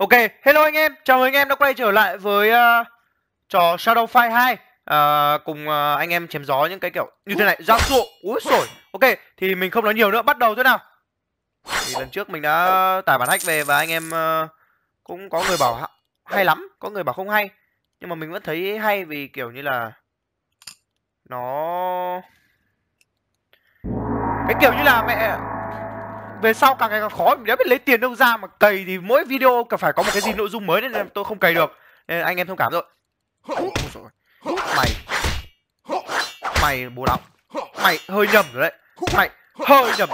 Ok, hello anh em, chào mừng anh em đã quay trở lại với uh, trò Shadow Fight 2 uh, ờ, Cùng uh, anh em chém gió những cái kiểu như thế này, giáp ruộng, úi sổi Ok, thì mình không nói nhiều nữa, bắt đầu thôi nào Thì lần trước mình đã tải bản hack về và anh em uh, cũng có người bảo hay lắm, có người bảo không hay Nhưng mà mình vẫn thấy hay vì kiểu như là Nó... Cái kiểu như là mẹ về sau càng ngày càng khó mình đã biết lấy tiền đâu ra mà cày thì mỗi video cần phải có một cái gì nội dung mới nên tôi không cày được nên anh em thông cảm rồi mày mày bố lọc mày hơi nhầm rồi đấy mày hơi nhầm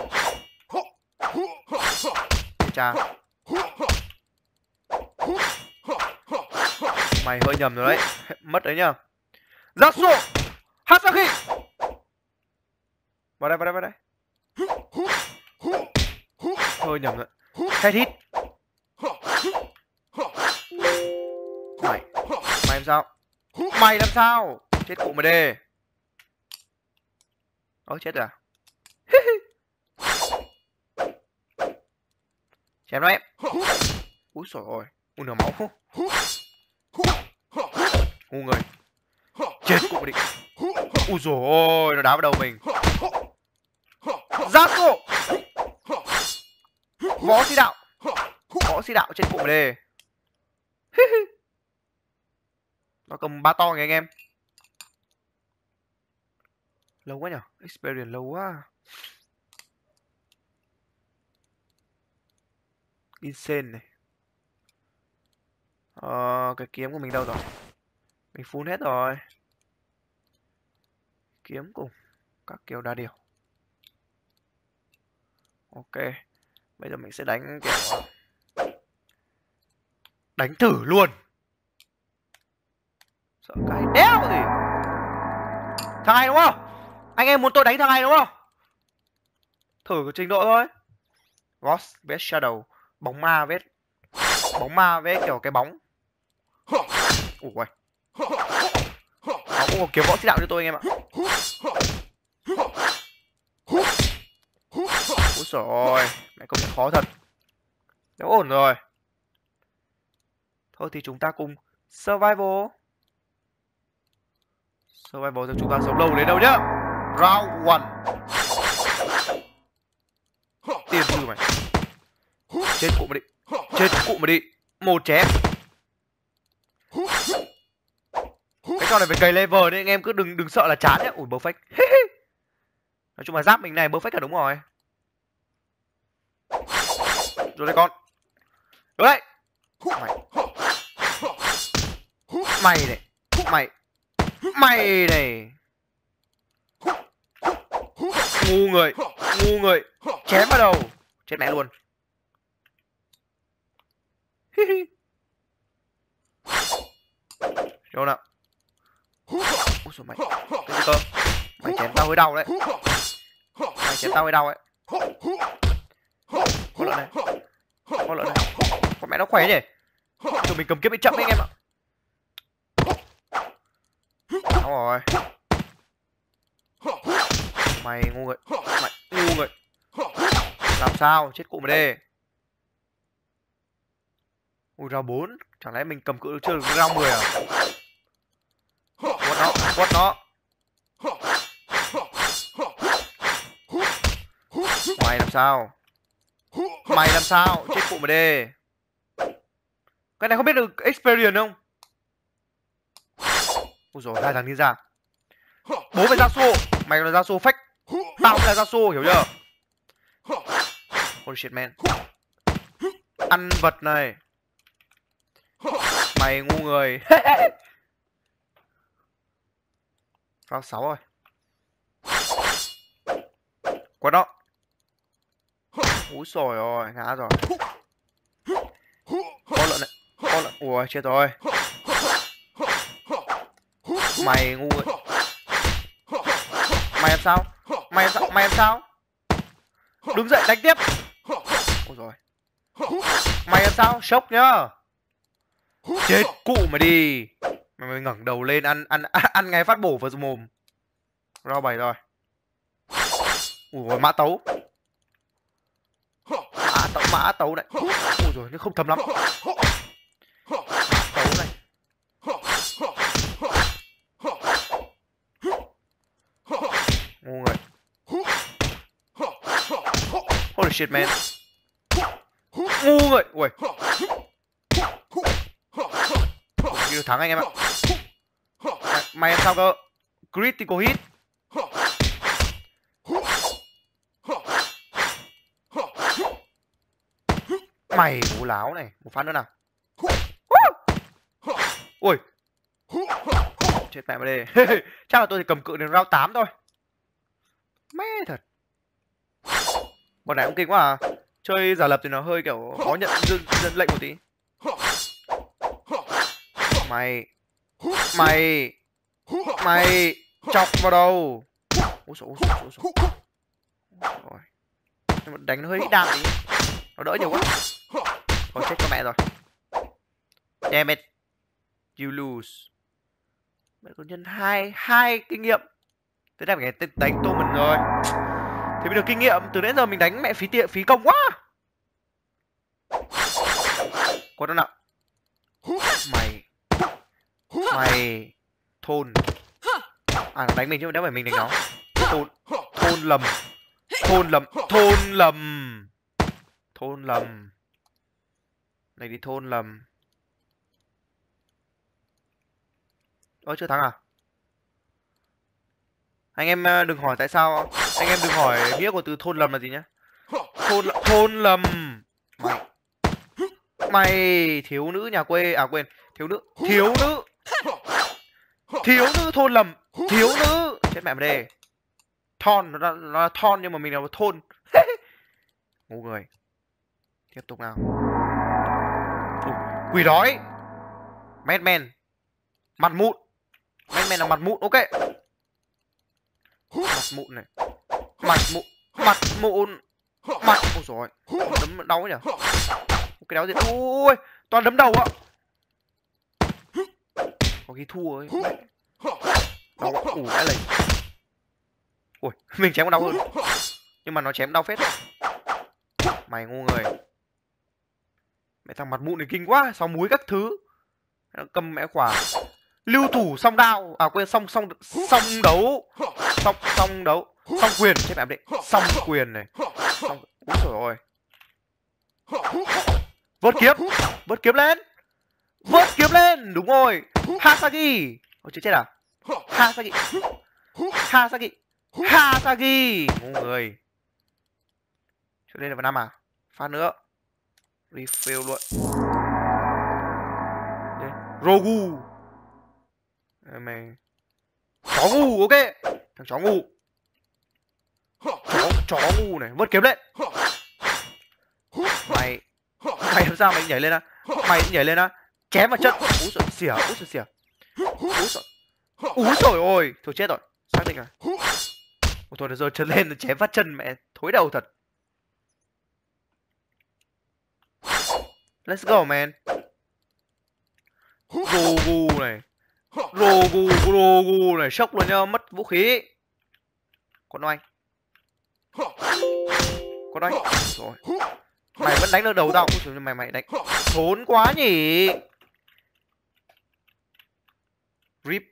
cha mày hơi nhầm rồi đấy mất đấy nhá ra xuống hát ra khi vào đây vào đây vào đây tôi nhầm rồi head hit mày mày làm sao mày làm sao chết cụ mà đê ôi chết rồi à chém nó em úi sổ ôi u nửa máu ngu người chết cụ đi ui rồi ôi nó đá vào đầu mình giác cụ Võ sĩ đạo Võ sĩ đạo trên cụ đề Nó cầm ba to nghe anh em Lâu quá nhở Experience lâu quá Insane này Ờ, cái kiếm của mình đâu rồi? Mình full hết rồi. Kiếm cùng các kiểu đa điều. Ok bây giờ mình sẽ đánh kiểu đánh thử luôn sợ cái đéo gì thằng này đúng không anh em muốn tôi đánh thằng này đúng không thử trình độ thôi ghost vs shadow bóng ma vết bóng ma vết kiểu cái bóng ủa quay ô kiếm võ sĩ đạo cho tôi anh em ạ rồi mẹ công khó thật nếu ổn rồi thôi thì chúng ta cùng survival survival cho chúng ta sống lâu đến đâu nhá round one tiền sư mày chết cụ mà đi chết cụ mà đi một chém cái con này phải cày level đấy anh em cứ đừng đừng sợ là chán nhá ủi bơ phách nói chung là giáp mình này bơ phách cả đúng rồi rồi đấy con rồi đây, mày mày này mày mày này ngu người ngu người chém vào đầu chết mẹ luôn đâu nào ôi sao mày cơ mày chém tao hơi đau đấy mày chém tao hơi đau ấy con lợn này con lợn này con mẹ nó khỏe nhỉ tụi mình cầm kiếm bị chậm đấy anh em ạ đúng rồi mày ngu người mày ngu người làm sao chết cụ mà đi ui ra bốn chẳng lẽ mình cầm cự được chưa được ra mười à quất nó quất nó mày làm sao Mày làm sao? Chết cụ mà đê Cái này không biết được experience không? Ôi dồi, hai thằng đi ra Bố mày ra xô Mày là ra xô fake Tao cũng là ra xô, hiểu chưa? Holy shit man Ăn vật này Mày ngu người Tao sáu rồi Quét đó Úi rồi ngã rồi Con lợn này Con lợn, ui chết rồi Mày ngu ấy. Mày làm sao Mày làm sao, mày làm sao Đứng dậy đánh tiếp Ôi rồi Mày làm sao, sốc nhá Chết cụ mà đi Mày, mày ngẩng đầu lên ăn ăn ăn, ngay phát bổ vào mồm Rau bảy rồi Ủa mã tấu tấu mã tấu này ôi rồi nó không thấm lắm tấu này ngu người holy shit man ngu người ui thắng anh em ạ may em sao cơ critical hit mày bố láo này một phát nữa nào ui chết mẹ mày đây, chắc là tôi thì cầm cự đến rau 8 thôi mẹ thật bọn này cũng kinh quá à chơi giả lập thì nó hơi kiểu khó nhận dân, dân lệnh một tí mày mày mày chọc vào đầu ôi xổ, ôi xổ, ôi xổ. rồi đánh nó hơi đạn tí nó đỡ nhiều quá thôi chết con mẹ rồi damn it you lose mẹ còn nhân hai hai kinh nghiệm thế là phải đánh tô mình rồi thế bây được kinh nghiệm từ nãy giờ mình đánh mẹ phí tiện phí công quá có đâu nào mày mày thôn à đánh mình chứ đâu phải mình đánh nó thôn thôn lầm thôn lầm thôn lầm thôn lầm này đi thôn lầm ơ chưa thắng à anh em ờ, đừng hỏi tại sao anh em đừng hỏi nghĩa của từ thôn lầm là gì nhá thôn thôn lầm mày mày thiếu nữ nhà quê à quên thiếu nữ thiếu nữ thiếu nữ thôn lầm thiếu nữ chết mẹ mày đây thon nó là, nó là thon nhưng mà mình là thôn ngu người tiếp tục nào Ủa, quỷ đói madman mặt mụn madman là mặt mụn ok mặt mụn này mặt mụn mặt mụn mặt ôi rồi đấm đau nhỉ cái đéo gì ôi toàn đấm đầu á có khi thua ấy đau ạ ủ đã lầy ôi mình chém còn đau hơn nhưng mà nó chém đau phết mày ngu người mẹ thằng mặt mụn này kinh quá sáu muối các thứ nó cầm mẹ quả lưu thủ song đao à quên song song song đấu song song đấu song quyền chết mẹ đấy song quyền này song úi trời ơi vớt kiếm vớt kiếm lên vớt kiếm lên đúng rồi hasagi ôi chết chết à hasagi hasagi hasagi ngu người chỗ đây là vào nam à pha nữa refill luôn Đây. Rogu mày chó ngu ok thằng chó ngu chó chó ngu này vớt kiếm đấy mày mày làm sao mày nhảy lên á mày nhảy lên á chém vào chân úi rồi xỉa úi rồi xỉa úi rồi úi rồi ôi thôi chết rồi xác định rồi Ủa, thôi được rồi chân lên chém phát chân mẹ thối đầu thật Let's go man Rogu này Rogu, Rogu này Sốc luôn nhá, mất vũ khí Con oanh Con oanh Rồi Mày vẫn đánh được đầu tao Ui mày mày đánh Thốn quá nhỉ Rip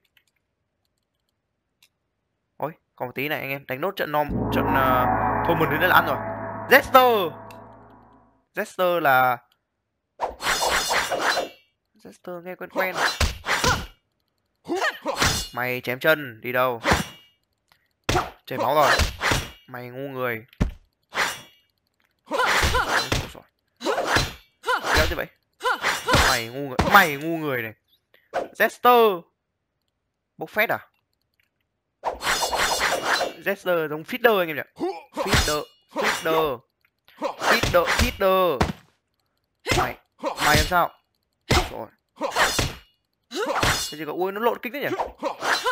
Ôi, còn một tí này anh em Đánh nốt trận nom Trận uh, à, Thôi mình đến là ăn rồi Zester Zester là Jester nghe quen quen Mày chém chân, đi đâu Chảy máu rồi Mày ngu người Kéo như vậy Mày ngu người Mày ngu người này Zester Bốc phét à Zester giống Fiddler anh em nhỉ Fiddler Fiddler Fiddler Fiddler Mày Mày làm sao rồi. Cái gì cả ui nó lộn kích thế nhỉ?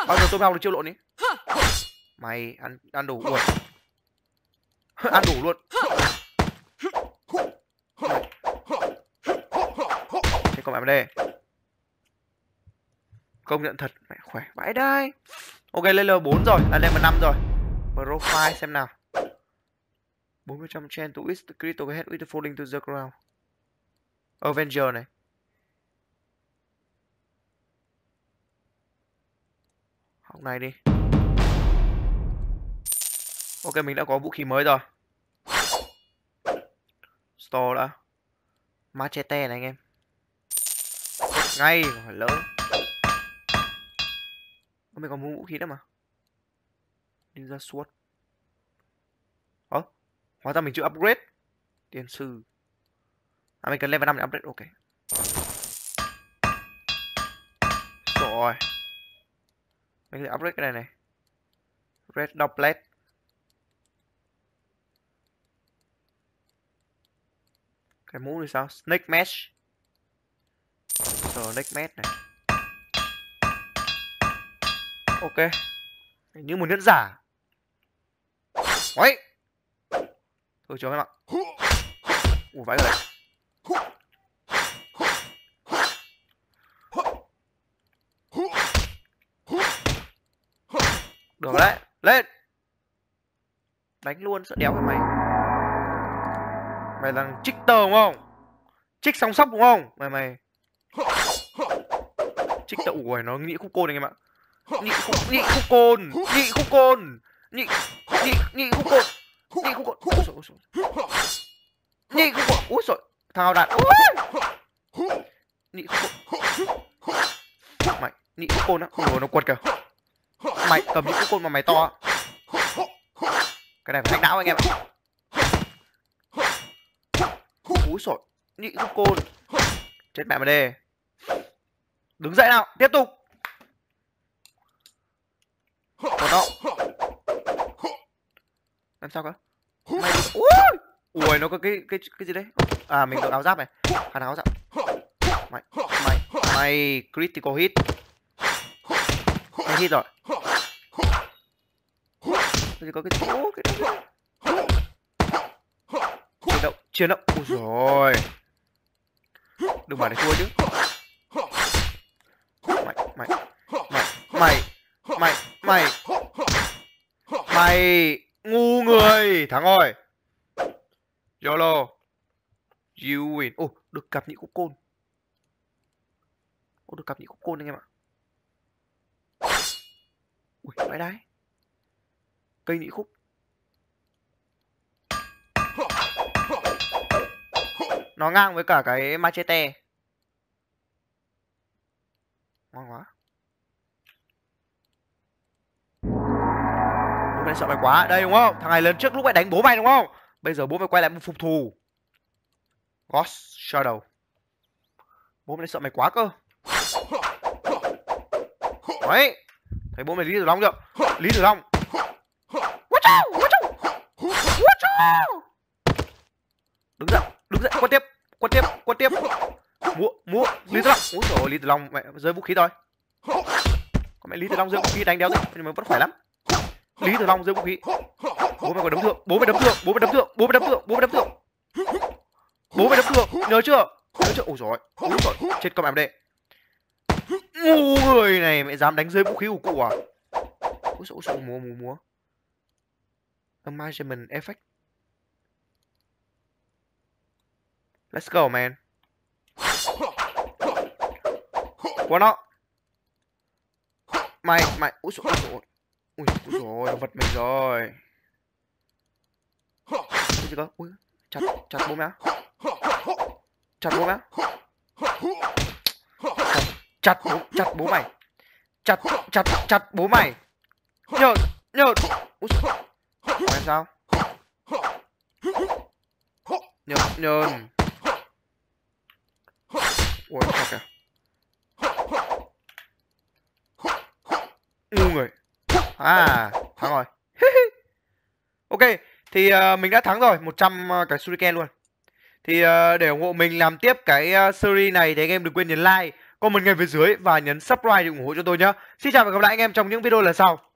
Bao giờ tôi mới học được chiêu lộn ý? Mày ăn ăn đủ luôn. ăn đủ luôn. Thế còn mẹ đây. Công nhận thật, mẹ khỏe vãi đai. Ok lên level 4 rồi, là level 5 rồi. Profile xem nào. 400 chance to hit critical head with falling to the ground. Avenger này. Hóc này đi Ok mình đã có vũ khí mới rồi Store đã Machete này anh em Ngay phải lỡ Mình còn muốn vũ khí nữa mà Đi ra suốt Ơ Hóa ra mình chưa upgrade Tiền sư À mình cần level năm để upgrade ok Rồi mình sẽ upgrade cái này này red doublet cái mũ thì sao snake mesh rồi snake mesh này ok như một nhẫn giả ấy thôi chó em ạ ủa vãi rồi luôn sợ đéo với mày mày là trích tờ đúng không trích sóng sóc đúng không mày mày trích tờ ủi nó nghĩ khúc côn anh em ạ nhị khúc nhị khúc côn nhị khúc côn nhị nhị nhị khúc côn nhị khúc côn ôi trời, ôi nhị khúc côn ôi trời thằng nào đạt nhị khúc côn mày nhị khúc côn á ôi nó quật kìa mày cầm những khúc côn mà mày to cái này phải hack não anh em ạ úi sổi nhị không côn chết mẹ mà đê đứng dậy nào tiếp tục còn đâu làm sao cơ mày ui ui nó có cái cái cái gì đấy à mình đội áo giáp này hắn áo giáp mày mày mày critical hit mày hit rồi rồi có cái chỗ cái đó. Chuyển động, chuyển động. Ôi rồi. Đừng bảo này thua chứ. Mày, mày, mày, mày, mày, mày. Mày ngu người, thắng rồi. YOLO. You win. Ô, được cặp nhị cục côn. Ô, được cặp nhị cục côn anh em ạ. Ui, vãi đái cây nhị khúc nó ngang với cả cái machete ngon quá lúc này sợ mày quá đây đúng không thằng này lần trước lúc mày đánh bố mày đúng không bây giờ bố mày quay lại một phục thù ghost shadow bố mày sợ mày quá cơ đấy thấy bố mày lý tử long chưa lý tử long Watch out, watch out. Watch out. Đứng dậy, đứng dậy, quan tiếp, quan tiếp, quan tiếp. Múa, múa, Lý Tử Long. Úi trời ơi, Lý Tử Long mẹ rơi vũ khí rồi. có mẹ Lý Tử Long rơi vũ khí đánh đéo thế, nhưng mà vẫn khỏe lắm. Lý Tử Long rơi vũ khí. Bố mày còn đấm thượng, bố mày đấm thượng, bố mày đấm thượng, bố mày đấm thượng, bố mày đấm thượng. Bố mày đấm thượng, nhớ chưa? Nhớ chưa? Ôi trời, ôi trời, chết con mẹ đệ Ngu người này mẹ dám đánh rơi vũ khí của cụ à? Ôi trời, ôi múa múa múa measurement effect let's go man quá nó mày mày úi dồi ôi ui úi dồi ôi vật mình rồi cái gì cơ chặt chặt bố mẹ chặt bố mẹ chặt bố chặt bố mày chặt chặt chặt bố mày nhờ nhờ úi dồi còn sao? Nhơn, nhơn ui thật kìa Ngu người À, thắng rồi Ok, thì uh, mình đã thắng rồi 100 uh, ờ, cái shuriken luôn Thì uh, để ủng hộ mình làm tiếp cái series này Thì anh em đừng quên nhấn like comment ngay phía dưới và nhấn subscribe để ủng hộ cho tôi nhé. Xin chào và gặp lại anh em trong những video lần sau.